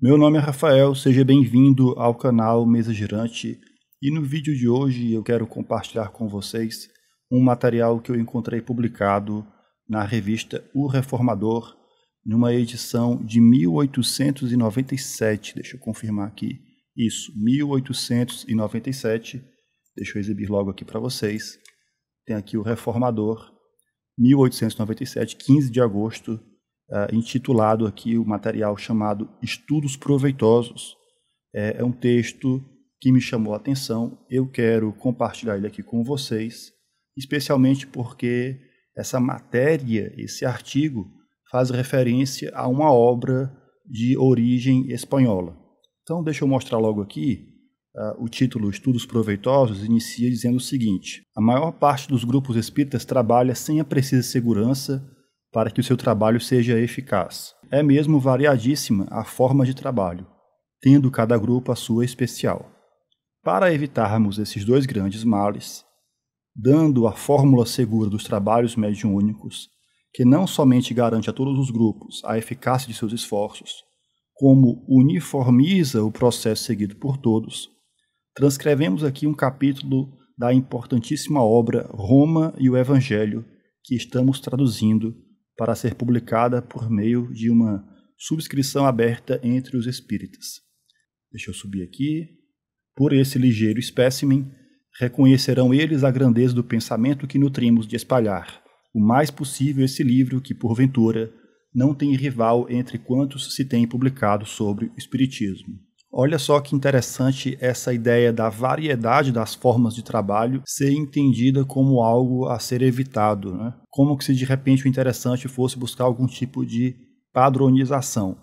Meu nome é Rafael, seja bem-vindo ao canal Mesa Girante e no vídeo de hoje eu quero compartilhar com vocês um material que eu encontrei publicado na revista O Reformador, numa edição de 1897. Deixa eu confirmar aqui. Isso, 1897. Deixa eu exibir logo aqui para vocês. Tem aqui o Reformador, 1897, 15 de agosto uh, intitulado aqui o material chamado Estudos Proveitosos. É, é um texto que me chamou a atenção, eu quero compartilhar ele aqui com vocês, especialmente porque essa matéria, esse artigo, faz referência a uma obra de origem espanhola. Então, deixa eu mostrar logo aqui. Uh, o título Estudos Proveitosos inicia dizendo o seguinte: A maior parte dos grupos espíritas trabalha sem a precisa segurança para que o seu trabalho seja eficaz. É mesmo variadíssima a forma de trabalho, tendo cada grupo a sua especial. Para evitarmos esses dois grandes males, dando a fórmula segura dos trabalhos mediúnicos, que não somente garante a todos os grupos a eficácia de seus esforços, como uniformiza o processo seguido por todos, transcrevemos aqui um capítulo da importantíssima obra Roma e o Evangelho, que estamos traduzindo para ser publicada por meio de uma subscrição aberta entre os espíritas. Deixa eu subir aqui. Por esse ligeiro espécimen, reconhecerão eles a grandeza do pensamento que nutrimos de espalhar, o mais possível esse livro que, porventura, não tem rival entre quantos se tem publicado sobre o Espiritismo. Olha só que interessante essa ideia da variedade das formas de trabalho ser entendida como algo a ser evitado, né? Como que se de repente o interessante fosse buscar algum tipo de padronização.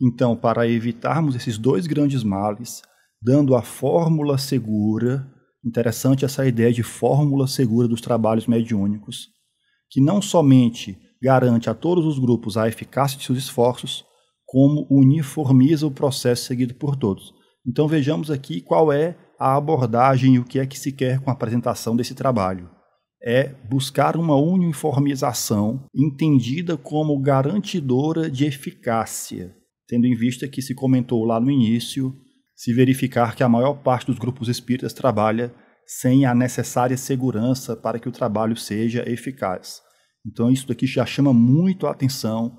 Então, para evitarmos esses dois grandes males, dando a fórmula segura, interessante essa ideia de fórmula segura dos trabalhos mediúnicos, que não somente garante a todos os grupos a eficácia de seus esforços, como uniformiza o processo seguido por todos. Então vejamos aqui qual é a abordagem e o que é que se quer com a apresentação desse trabalho. É buscar uma uniformização entendida como garantidora de eficácia, tendo em vista que se comentou lá no início, se verificar que a maior parte dos grupos espíritas trabalha sem a necessária segurança para que o trabalho seja eficaz. Então isso daqui já chama muito a atenção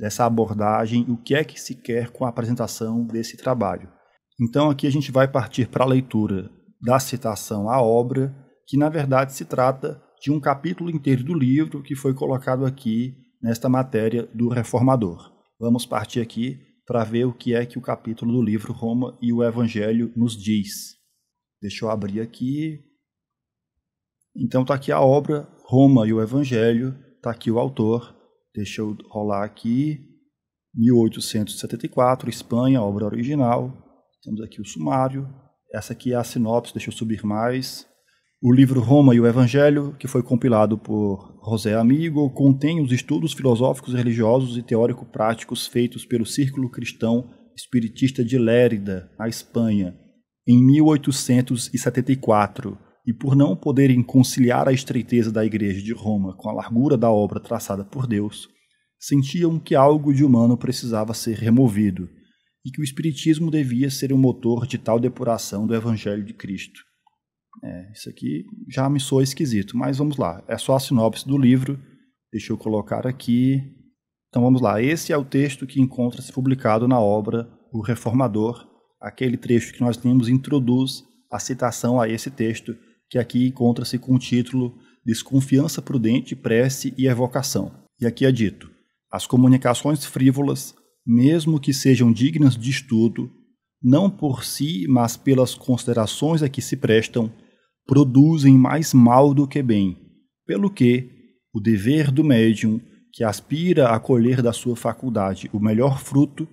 dessa abordagem, o que é que se quer com a apresentação desse trabalho. Então aqui a gente vai partir para a leitura da citação à obra, que na verdade se trata de um capítulo inteiro do livro que foi colocado aqui nesta matéria do reformador. Vamos partir aqui para ver o que é que o capítulo do livro Roma e o Evangelho nos diz. Deixa eu abrir aqui. Então está aqui a obra Roma e o Evangelho, está aqui o autor, Deixa eu rolar aqui. 1874, Espanha, obra original. Temos aqui o sumário. Essa aqui é a sinopse, deixa eu subir mais. O livro Roma e o Evangelho, que foi compilado por José Amigo, contém os estudos filosóficos, religiosos e teórico-práticos feitos pelo Círculo Cristão Espiritista de Lérida, na Espanha, em 1874 e por não poderem conciliar a estreiteza da Igreja de Roma com a largura da obra traçada por Deus, sentiam que algo de humano precisava ser removido e que o Espiritismo devia ser o um motor de tal depuração do Evangelho de Cristo. É, isso aqui já me soa esquisito, mas vamos lá. É só a sinopse do livro. Deixa eu colocar aqui. Então vamos lá. Esse é o texto que encontra-se publicado na obra O Reformador. Aquele trecho que nós temos introduz a citação a esse texto que aqui encontra-se com o título Desconfiança Prudente, Prece e Evocação. E aqui é dito: as comunicações frívolas, mesmo que sejam dignas de estudo, não por si, mas pelas considerações a que se prestam, produzem mais mal do que bem, pelo que o dever do médium que aspira a colher da sua faculdade o melhor fruto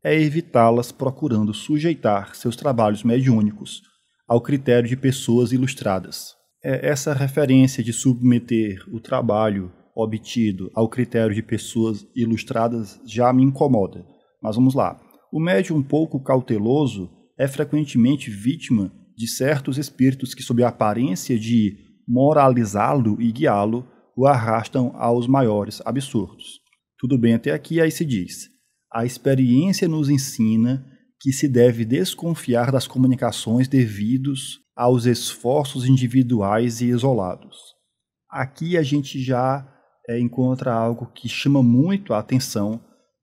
é evitá-las procurando sujeitar seus trabalhos mediúnicos ao critério de pessoas ilustradas. É, essa referência de submeter o trabalho obtido ao critério de pessoas ilustradas já me incomoda. Mas vamos lá. O médium pouco cauteloso é frequentemente vítima de certos espíritos que, sob a aparência de moralizá-lo e guiá-lo, o arrastam aos maiores absurdos. Tudo bem até aqui, aí se diz: a experiência nos ensina que se deve desconfiar das comunicações devidos aos esforços individuais e isolados. Aqui a gente já é, encontra algo que chama muito a atenção,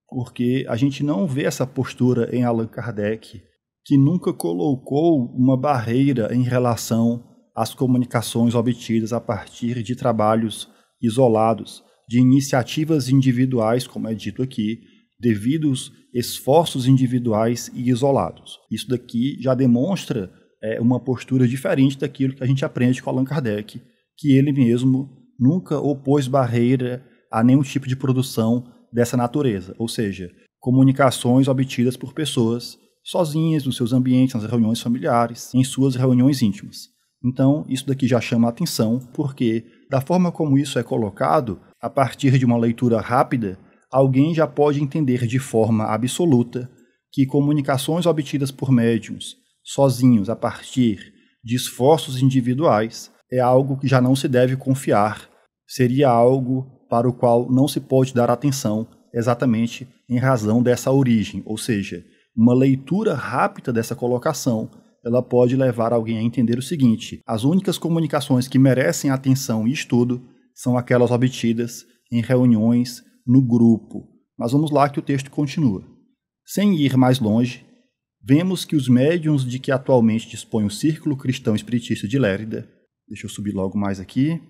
porque a gente não vê essa postura em Allan Kardec, que nunca colocou uma barreira em relação às comunicações obtidas a partir de trabalhos isolados, de iniciativas individuais, como é dito aqui, devidos esforços individuais e isolados. Isso daqui já demonstra é, uma postura diferente daquilo que a gente aprende com Allan Kardec, que ele mesmo nunca opôs barreira a nenhum tipo de produção dessa natureza, ou seja, comunicações obtidas por pessoas sozinhas, nos seus ambientes, nas reuniões familiares, em suas reuniões íntimas. Então, isso daqui já chama atenção, porque, da forma como isso é colocado, a partir de uma leitura rápida, alguém já pode entender de forma absoluta que comunicações obtidas por médiums sozinhos a partir de esforços individuais é algo que já não se deve confiar, seria algo para o qual não se pode dar atenção exatamente em razão dessa origem, ou seja, uma leitura rápida dessa colocação ela pode levar alguém a entender o seguinte: as únicas comunicações que merecem atenção e estudo são aquelas obtidas em reuniões no grupo. Mas vamos lá que o texto continua. Sem ir mais longe, vemos que os médiums de que atualmente dispõe o Círculo Cristão Espiritista de Lérida, deixa eu subir logo mais aqui,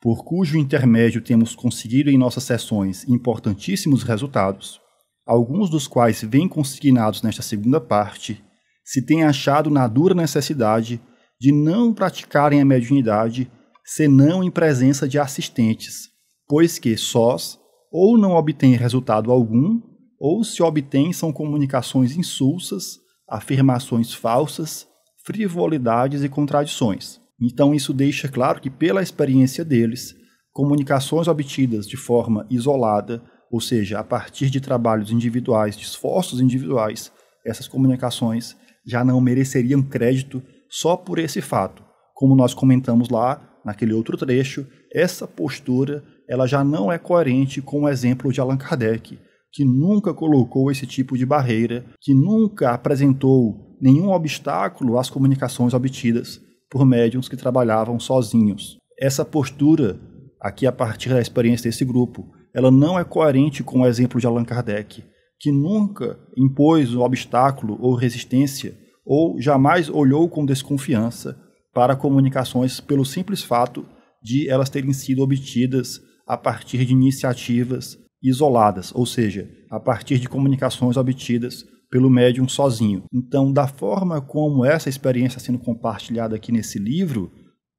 por cujo intermédio temos conseguido em nossas sessões importantíssimos resultados, alguns dos quais vêm consignados nesta segunda parte, se têm achado na dura necessidade de não praticarem a mediunidade senão em presença de assistentes, pois que sós ou não obtêm resultado algum, ou se obtêm são comunicações insulsas, afirmações falsas, frivolidades e contradições. Então isso deixa claro que pela experiência deles, comunicações obtidas de forma isolada, ou seja, a partir de trabalhos individuais, de esforços individuais, essas comunicações já não mereceriam crédito só por esse fato. Como nós comentamos lá naquele outro trecho, essa postura ela já não é coerente com o exemplo de Allan Kardec, que nunca colocou esse tipo de barreira, que nunca apresentou nenhum obstáculo às comunicações obtidas por médiums que trabalhavam sozinhos. Essa postura, aqui a partir da experiência desse grupo, ela não é coerente com o exemplo de Allan Kardec, que nunca impôs um obstáculo ou resistência, ou jamais olhou com desconfiança para comunicações pelo simples fato de elas terem sido obtidas a partir de iniciativas isoladas, ou seja, a partir de comunicações obtidas pelo médium sozinho. Então, da forma como essa experiência sendo compartilhada aqui nesse livro,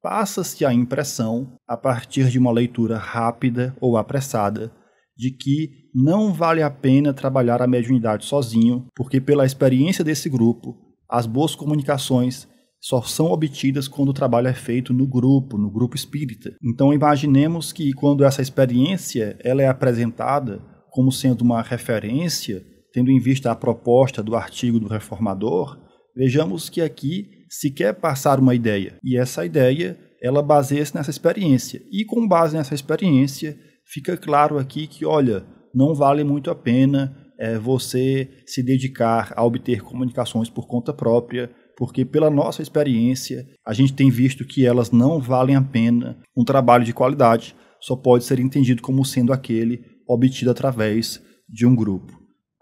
passa-se a impressão, a partir de uma leitura rápida ou apressada, de que não vale a pena trabalhar a mediunidade sozinho, porque pela experiência desse grupo, as boas comunicações só são obtidas quando o trabalho é feito no grupo, no grupo espírita. Então imaginemos que quando essa experiência ela é apresentada como sendo uma referência, tendo em vista a proposta do artigo do reformador, vejamos que aqui se quer passar uma ideia e essa ideia ela baseia-se nessa experiência e com base nessa experiência fica claro aqui que olha não vale muito a pena é, você se dedicar a obter comunicações por conta própria porque pela nossa experiência, a gente tem visto que elas não valem a pena. Um trabalho de qualidade só pode ser entendido como sendo aquele obtido através de um grupo.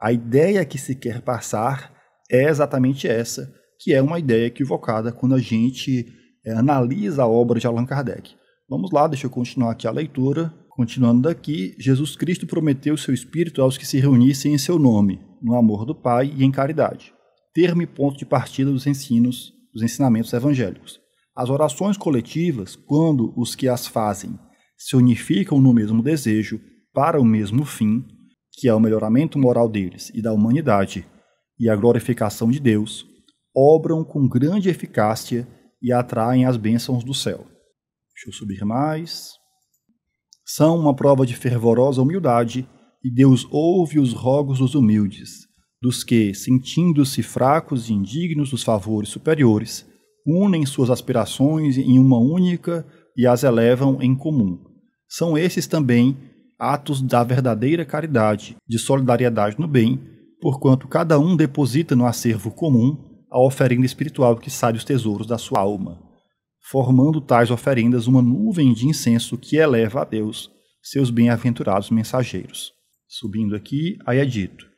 A ideia que se quer passar é exatamente essa, que é uma ideia equivocada quando a gente é, analisa a obra de Allan Kardec. Vamos lá, deixa eu continuar aqui a leitura. Continuando daqui, Jesus Cristo prometeu seu Espírito aos que se reunissem em seu nome, no amor do Pai e em caridade termo e ponto de partida dos ensinos, dos ensinamentos evangélicos. As orações coletivas, quando os que as fazem se unificam no mesmo desejo, para o mesmo fim, que é o melhoramento moral deles e da humanidade, e a glorificação de Deus, obram com grande eficácia e atraem as bênçãos do céu. Deixa eu subir mais. São uma prova de fervorosa humildade, e Deus ouve os rogos dos humildes dos que, sentindo-se fracos e indignos dos favores superiores, unem suas aspirações em uma única e as elevam em comum. São esses também atos da verdadeira caridade, de solidariedade no bem, porquanto cada um deposita no acervo comum a oferenda espiritual que sai dos tesouros da sua alma, formando tais oferendas uma nuvem de incenso que eleva a Deus seus bem-aventurados mensageiros. Subindo aqui, aí é dito: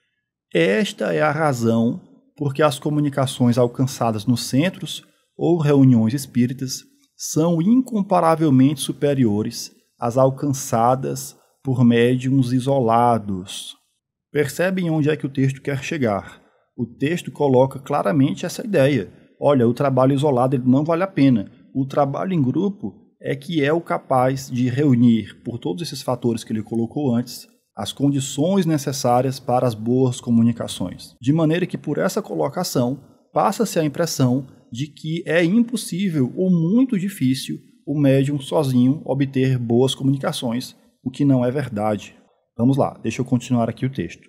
esta é a razão por que as comunicações alcançadas nos centros ou reuniões espíritas são incomparavelmente superiores às alcançadas por médiums isolados. Percebem onde é que o texto quer chegar? O texto coloca claramente essa ideia. Olha, o trabalho isolado ele não vale a pena. O trabalho em grupo é que é o capaz de reunir, por todos esses fatores que ele colocou antes, as condições necessárias para as boas comunicações. De maneira que, por essa colocação, passa-se a impressão de que é impossível ou muito difícil o médium sozinho obter boas comunicações, o que não é verdade. Vamos lá, deixa eu continuar aqui o texto.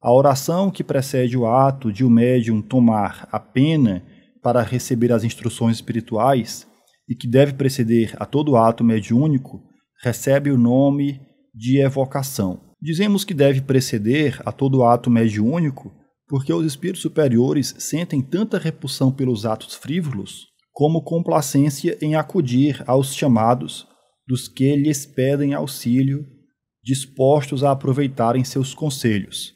A oração que precede o ato de o médium tomar a pena para receber as instruções espirituais e que deve preceder a todo ato mediúnico recebe o nome de evocação. Dizemos que deve preceder a todo ato mediúnico, porque os espíritos superiores sentem tanta repulsão pelos atos frívolos, como complacência em acudir aos chamados dos que lhes pedem auxílio, dispostos a aproveitarem seus conselhos.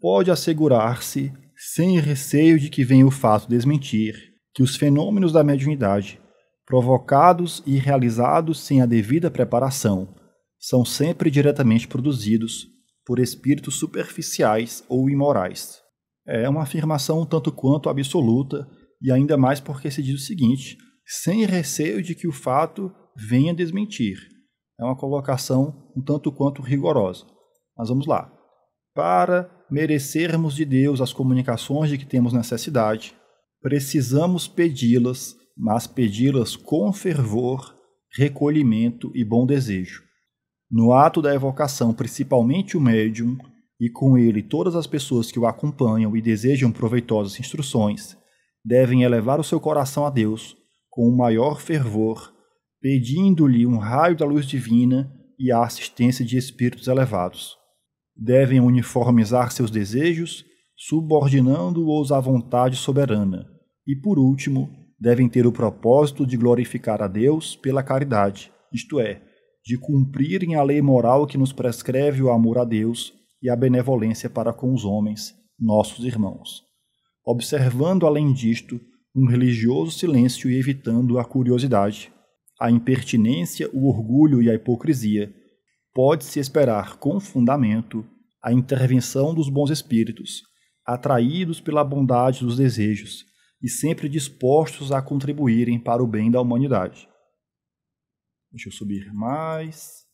Pode assegurar-se, sem receio de que venha o fato desmentir, que os fenômenos da mediunidade, provocados e realizados sem a devida preparação, são sempre diretamente produzidos por espíritos superficiais ou imorais. É uma afirmação um tanto quanto absoluta, e ainda mais porque se diz o seguinte, sem receio de que o fato venha desmentir. É uma colocação um tanto quanto rigorosa. Mas vamos lá. Para merecermos de Deus as comunicações de que temos necessidade, precisamos pedi-las, mas pedi-las com fervor, recolhimento e bom desejo. No ato da evocação, principalmente o médium, e com ele todas as pessoas que o acompanham e desejam proveitosas instruções, devem elevar o seu coração a Deus com o maior fervor, pedindo-lhe um raio da luz divina e a assistência de espíritos elevados. Devem uniformizar seus desejos, subordinando-os à vontade soberana. E, por último, devem ter o propósito de glorificar a Deus pela caridade, isto é, de cumprirem a lei moral que nos prescreve o amor a Deus e a benevolência para com os homens, nossos irmãos. Observando, além disto, um religioso silêncio e evitando a curiosidade, a impertinência, o orgulho e a hipocrisia, pode-se esperar com fundamento a intervenção dos bons espíritos, atraídos pela bondade dos desejos e sempre dispostos a contribuírem para o bem da humanidade. Deixa eu subir mais.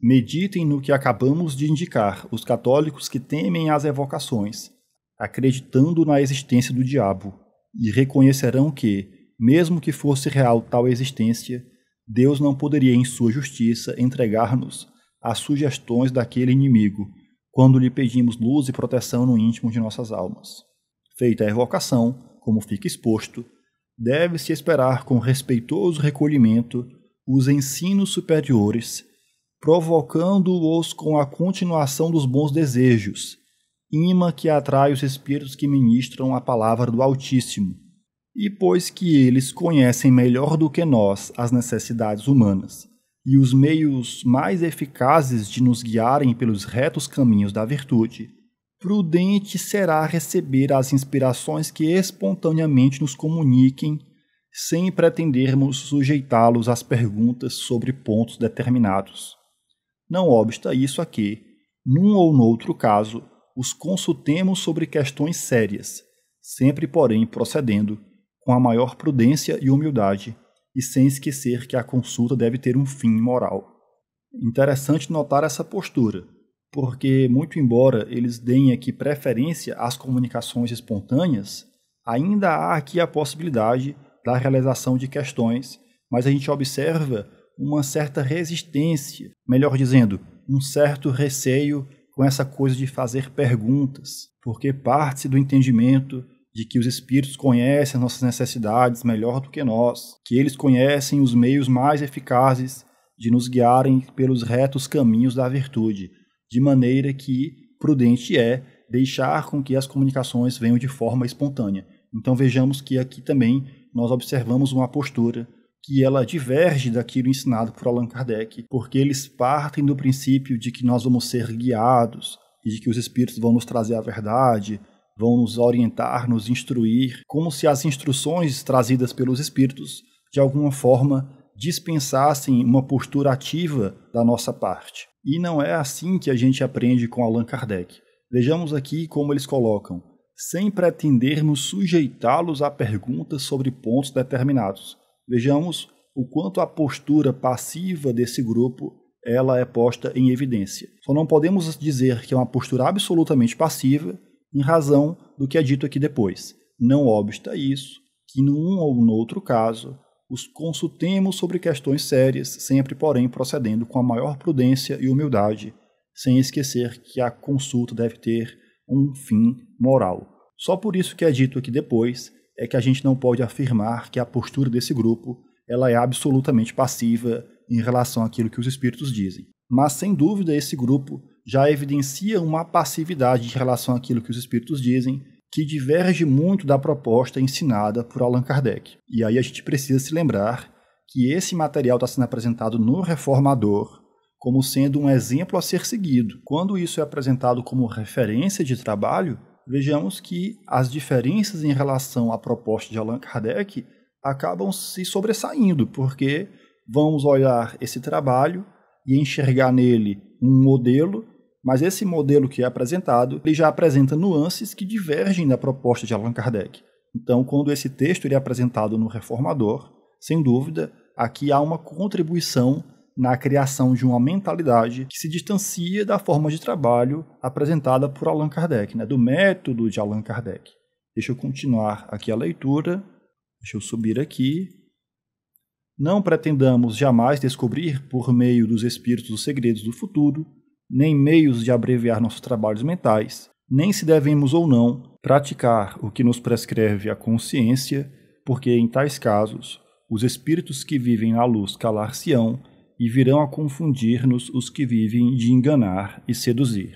Meditem no que acabamos de indicar, os católicos que temem as evocações, acreditando na existência do diabo, e reconhecerão que, mesmo que fosse real tal existência, Deus não poderia, em sua justiça, entregar-nos às sugestões daquele inimigo, quando lhe pedimos luz e proteção no íntimo de nossas almas. Feita a evocação, como fica exposto, deve-se esperar com respeitoso recolhimento os ensinos superiores, provocando-os com a continuação dos bons desejos, imã que atrai os espíritos que ministram a palavra do Altíssimo. E pois que eles conhecem melhor do que nós as necessidades humanas e os meios mais eficazes de nos guiarem pelos retos caminhos da virtude, prudente será receber as inspirações que espontaneamente nos comuniquem sem pretendermos sujeitá-los às perguntas sobre pontos determinados. Não obsta isso a que, num ou noutro caso, os consultemos sobre questões sérias, sempre, porém, procedendo com a maior prudência e humildade, e sem esquecer que a consulta deve ter um fim moral. Interessante notar essa postura, porque, muito embora eles deem aqui preferência às comunicações espontâneas, ainda há aqui a possibilidade da realização de questões, mas a gente observa uma certa resistência, melhor dizendo, um certo receio com essa coisa de fazer perguntas, porque parte do entendimento de que os espíritos conhecem nossas necessidades melhor do que nós, que eles conhecem os meios mais eficazes de nos guiarem pelos retos caminhos da virtude, de maneira que prudente é deixar com que as comunicações venham de forma espontânea. Então vejamos que aqui também nós observamos uma postura que ela diverge daquilo ensinado por Allan Kardec, porque eles partem do princípio de que nós vamos ser guiados e de que os espíritos vão nos trazer a verdade, vão nos orientar, nos instruir, como se as instruções trazidas pelos espíritos de alguma forma dispensassem uma postura ativa da nossa parte. E não é assim que a gente aprende com Allan Kardec. Vejamos aqui como eles colocam sem pretendermos sujeitá-los a perguntas sobre pontos determinados. Vejamos o quanto a postura passiva desse grupo ela é posta em evidência. Só não podemos dizer que é uma postura absolutamente passiva em razão do que é dito aqui depois. Não obsta isso que num ou no outro caso os consultemos sobre questões sérias, sempre, porém, procedendo com a maior prudência e humildade, sem esquecer que a consulta deve ter um fim moral. Só por isso que é dito aqui depois é que a gente não pode afirmar que a postura desse grupo ela é absolutamente passiva em relação àquilo que os espíritos dizem. Mas sem dúvida esse grupo já evidencia uma passividade em relação àquilo que os espíritos dizem, que diverge muito da proposta ensinada por Allan Kardec. E aí a gente precisa se lembrar que esse material está sendo apresentado no Reformador como sendo um exemplo a ser seguido. Quando isso é apresentado como referência de trabalho, vejamos que as diferenças em relação à proposta de Allan Kardec acabam se sobressaindo, porque vamos olhar esse trabalho e enxergar nele um modelo, mas esse modelo que é apresentado, ele já apresenta nuances que divergem da proposta de Allan Kardec. Então, quando esse texto ele é apresentado no Reformador, sem dúvida, aqui há uma contribuição na criação de uma mentalidade que se distancia da forma de trabalho apresentada por Allan Kardec, né, do método de Allan Kardec. Deixa eu continuar aqui a leitura. Deixa eu subir aqui. Não pretendamos jamais descobrir, por meio dos espíritos, os segredos do futuro, nem meios de abreviar nossos trabalhos mentais, nem se devemos ou não praticar o que nos prescreve a consciência, porque em tais casos os espíritos que vivem na luz calar-se-ão e virão a confundir-nos os que vivem de enganar e seduzir.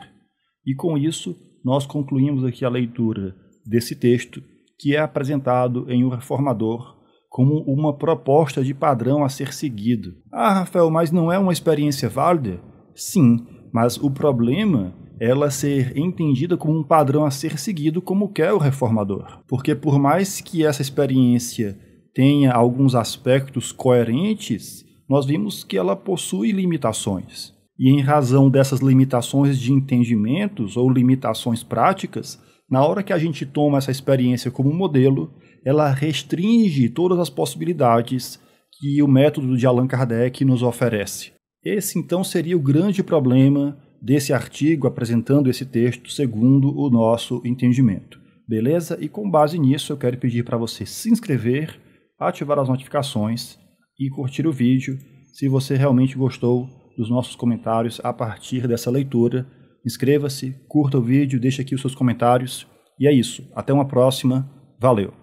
E com isso, nós concluímos aqui a leitura desse texto, que é apresentado em O Reformador como uma proposta de padrão a ser seguido. Ah, Rafael, mas não é uma experiência válida? Sim, mas o problema é ela ser entendida como um padrão a ser seguido, como quer o reformador. Porque, por mais que essa experiência tenha alguns aspectos coerentes, nós vimos que ela possui limitações. E em razão dessas limitações de entendimentos ou limitações práticas, na hora que a gente toma essa experiência como modelo, ela restringe todas as possibilidades que o método de Allan Kardec nos oferece. Esse então seria o grande problema desse artigo apresentando esse texto segundo o nosso entendimento. Beleza? E com base nisso, eu quero pedir para você se inscrever, ativar as notificações e curtir o vídeo se você realmente gostou dos nossos comentários a partir dessa leitura. Inscreva-se, curta o vídeo, deixe aqui os seus comentários. E é isso. Até uma próxima. Valeu!